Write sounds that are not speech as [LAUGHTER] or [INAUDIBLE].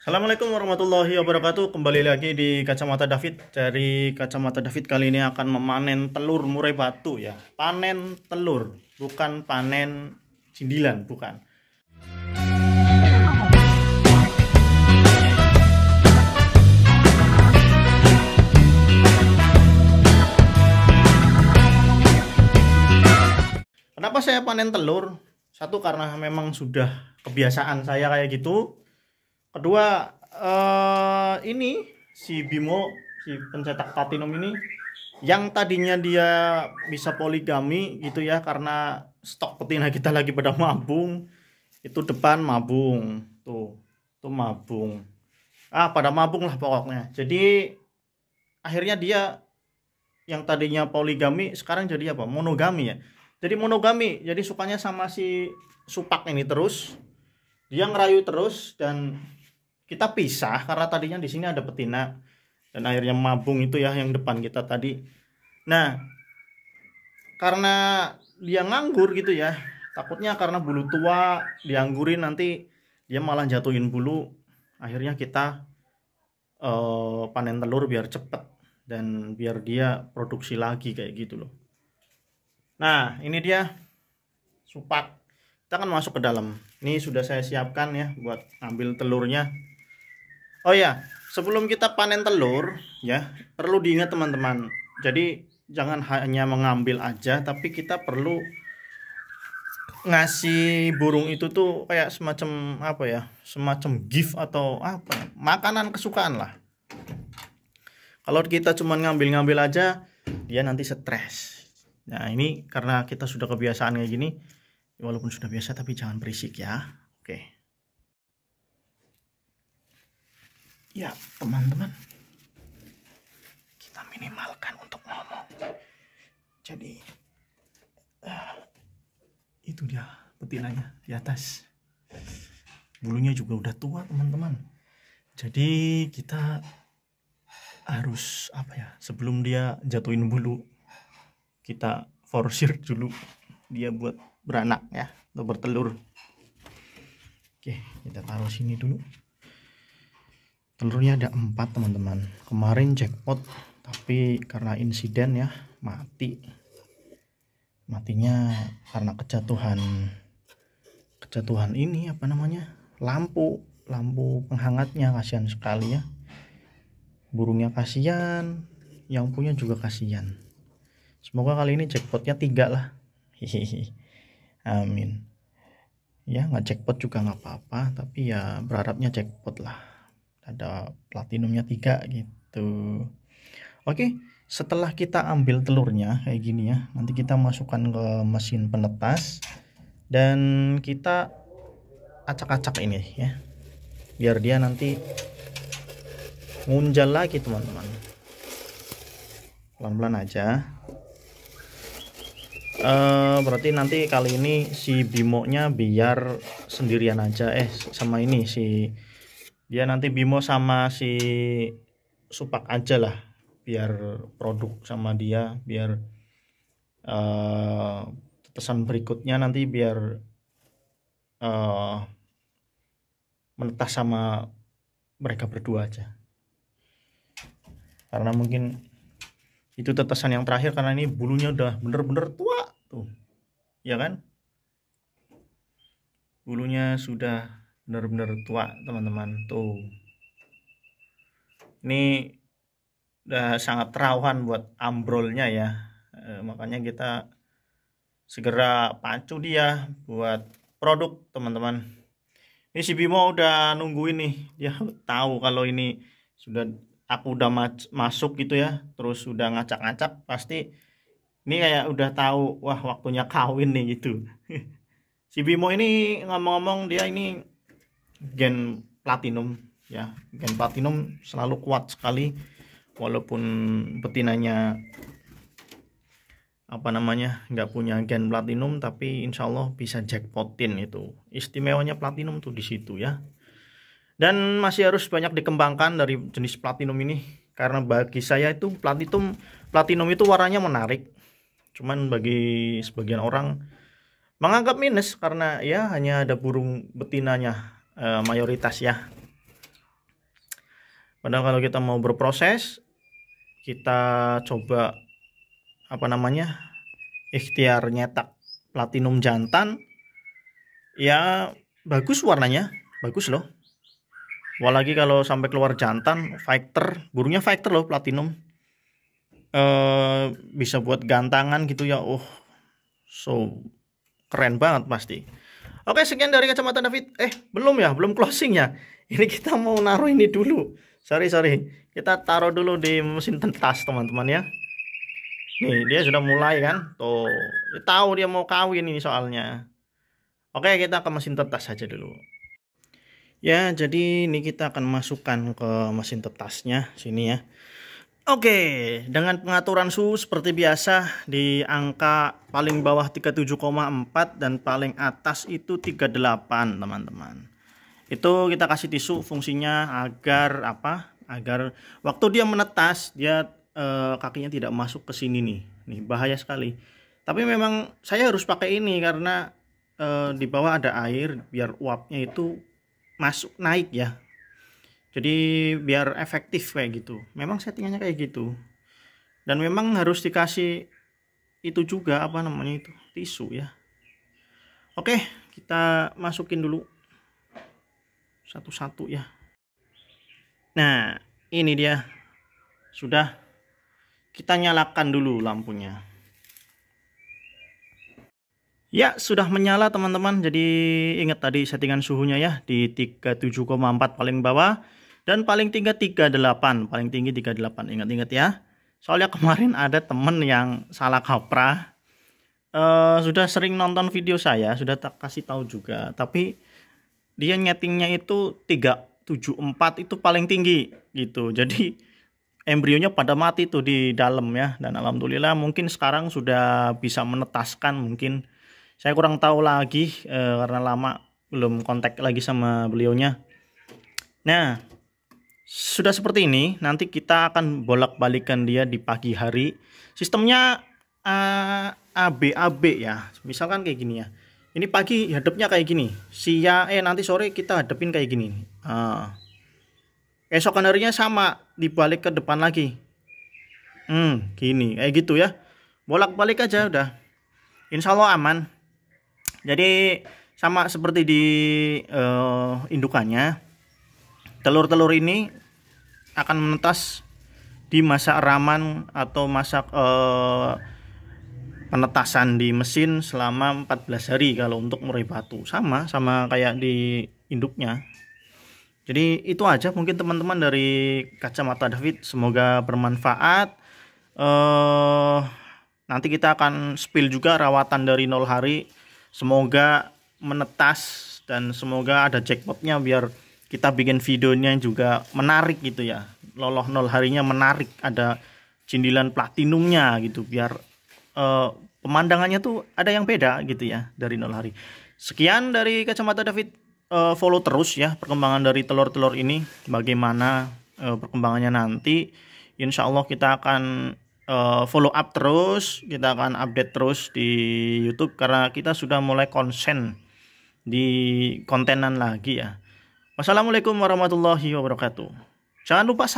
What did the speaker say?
Assalamualaikum warahmatullahi wabarakatuh. Kembali lagi di Kacamata David. Dari Kacamata David kali ini akan memanen telur murai batu ya. Panen telur, bukan panen cindilan, bukan. Kenapa saya panen telur? Satu karena memang sudah kebiasaan saya kayak gitu kedua uh, ini si Bimo si pencetak platinum ini yang tadinya dia bisa poligami gitu ya karena stok betina kita lagi pada mabung itu depan mabung tuh tuh mabung ah pada mabung lah pokoknya jadi akhirnya dia yang tadinya poligami sekarang jadi apa monogami ya jadi monogami jadi sukanya sama si supak ini terus dia ngerayu terus dan kita pisah karena tadinya di sini ada betina dan akhirnya mabung itu ya yang depan kita tadi. Nah, karena dia nganggur gitu ya, takutnya karena bulu tua dianggurin nanti dia malah jatuhin bulu, akhirnya kita uh, panen telur biar cepet dan biar dia produksi lagi kayak gitu loh. Nah, ini dia supak. Kita akan masuk ke dalam. Ini sudah saya siapkan ya buat ambil telurnya. Oh ya, sebelum kita panen telur ya, perlu diingat teman-teman. Jadi jangan hanya mengambil aja tapi kita perlu ngasih burung itu tuh kayak semacam apa ya semacam gift atau apa makanan kesukaan lah kalau kita cuma ngambil-ngambil aja dia nanti stres nah ini karena kita sudah kebiasaan kayak gini walaupun sudah biasa tapi jangan berisik ya oke okay. ya teman-teman kita minimalkan untuk ngomong jadi uh, itu dia betinanya di atas bulunya juga udah tua teman-teman jadi kita harus apa ya sebelum dia jatuhin bulu kita forsir dulu dia buat beranak ya atau bertelur oke kita taruh sini dulu telurnya ada empat teman-teman kemarin jackpot tapi karena insiden ya mati matinya karena kejatuhan kejatuhan ini apa namanya lampu lampu penghangatnya kasihan sekali ya burungnya kasihan yang punya juga kasihan semoga kali ini jackpotnya tiga lah hihihi amin ya nggak jackpot juga nggak apa-apa tapi ya berharapnya jackpot lah ada platinumnya tiga gitu oke setelah kita ambil telurnya kayak gini ya nanti kita masukkan ke mesin penetas dan kita acak-acak ini ya biar dia nanti ngunjal lagi teman-teman pelan-pelan aja Uh, berarti nanti kali ini si bimonya biar sendirian aja eh sama ini si dia ya, nanti Bimo sama si Supak aja lah biar produk sama dia biar uh, eh, tetesan berikutnya nanti biar uh, eh, menetas sama mereka berdua aja karena mungkin itu tetesan yang terakhir karena ini bulunya udah bener-bener tua tuh ya kan bulunya sudah bener-bener tua teman-teman tuh ini udah sangat rawan buat ambrolnya ya e, makanya kita segera pacu dia buat produk teman-teman ini si Bimo udah nungguin nih dia tahu kalau ini sudah aku udah masuk gitu ya terus sudah ngacak-ngacak pasti ini kayak udah tahu wah waktunya kawin nih gitu [LAUGHS] si Bimo ini ngomong-ngomong dia ini gen platinum ya gen platinum selalu kuat sekali walaupun betinanya apa namanya nggak punya gen platinum tapi insya Allah bisa jackpotin itu istimewanya platinum tuh di situ ya dan masih harus banyak dikembangkan dari jenis platinum ini karena bagi saya itu platinum platinum itu warnanya menarik cuman bagi sebagian orang menganggap minus karena ya hanya ada burung betinanya uh, mayoritas ya padahal kalau kita mau berproses kita coba apa namanya ikhtiar nyetak platinum jantan ya bagus warnanya bagus loh apalagi kalau sampai keluar jantan fighter burungnya fighter loh platinum eh bisa buat gantangan gitu ya oh so keren banget pasti Oke, sekian dari kacamata David. Eh, belum ya, belum closing ya. [LAUGHS] Ini kita mau naruh ini dulu. Sorry, sorry. Kita taruh dulu di mesin tentas, teman-teman ya. Nih, dia sudah mulai kan? Tuh, dia tahu dia mau kawin ini soalnya. Oke, kita ke mesin tetas saja dulu. Ya, jadi ini kita akan masukkan ke mesin tetasnya sini ya. Oke, dengan pengaturan suhu seperti biasa di angka paling bawah 37,4 dan paling atas itu 38, teman-teman. Itu kita kasih tisu fungsinya agar apa? Agar waktu dia menetas, dia eh, kakinya tidak masuk ke sini nih. Nih, bahaya sekali. Tapi memang saya harus pakai ini karena eh, di bawah ada air biar uapnya itu masuk naik ya jadi biar efektif kayak gitu memang settingannya kayak gitu dan memang harus dikasih itu juga apa namanya itu tisu ya oke kita masukin dulu satu-satu ya nah ini dia sudah kita nyalakan dulu lampunya ya sudah menyala teman-teman jadi ingat tadi settingan suhunya ya di 37,4 paling bawah dan paling tinggi 38, paling tinggi 38. Ingat-ingat ya. Soalnya kemarin ada temen yang salah kaprah. e, sudah sering nonton video saya, sudah tak kasih tahu juga. Tapi dia nyetingnya itu 374 itu paling tinggi gitu. Jadi embrionya pada mati tuh di dalam ya. Dan alhamdulillah mungkin sekarang sudah bisa menetaskan mungkin. Saya kurang tahu lagi e, karena lama belum kontak lagi sama beliaunya. Nah, sudah seperti ini, nanti kita akan bolak-balikan dia di pagi hari. Sistemnya uh, eh, ABAB ya. Misalkan kayak gini ya. Ini pagi hadapnya kayak gini. Siang eh nanti sore kita hadapin kayak gini. Uh. Ah. Esok harinya sama, dibalik ke depan lagi. Hmm, gini, kayak gitu ya. Bolak-balik aja udah. Insya Allah aman. Jadi sama seperti di uh, indukannya telur-telur ini akan menetas di masa raman atau masa eh, penetasan di mesin selama 14 hari kalau untuk murai batu sama sama kayak di induknya jadi itu aja mungkin teman-teman dari kacamata David semoga bermanfaat eh, nanti kita akan spill juga rawatan dari nol hari semoga menetas dan semoga ada jackpotnya biar kita bikin videonya juga menarik gitu ya loloh nol harinya menarik ada cindilan platinumnya gitu biar uh, pemandangannya tuh ada yang beda gitu ya dari nol hari sekian dari kacamata David uh, follow terus ya perkembangan dari telur-telur ini bagaimana uh, perkembangannya nanti insya Allah kita akan uh, follow up terus kita akan update terus di YouTube karena kita sudah mulai konsen di kontenan lagi ya Wassalamualaikum warahmatullahi wabarakatuh. Jangan lupa